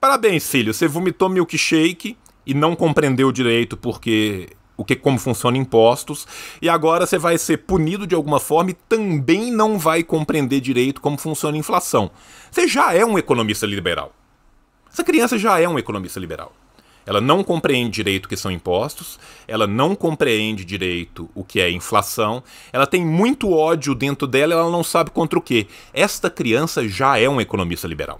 Parabéns, filho. Você vomitou milkshake e não compreendeu direito porque o que como funciona impostos e agora você vai ser punido de alguma forma e também não vai compreender direito como funciona a inflação. Você já é um economista liberal. Essa criança já é um economista liberal. Ela não compreende direito o que são impostos, ela não compreende direito o que é inflação, ela tem muito ódio dentro dela, ela não sabe contra o quê. Esta criança já é um economista liberal.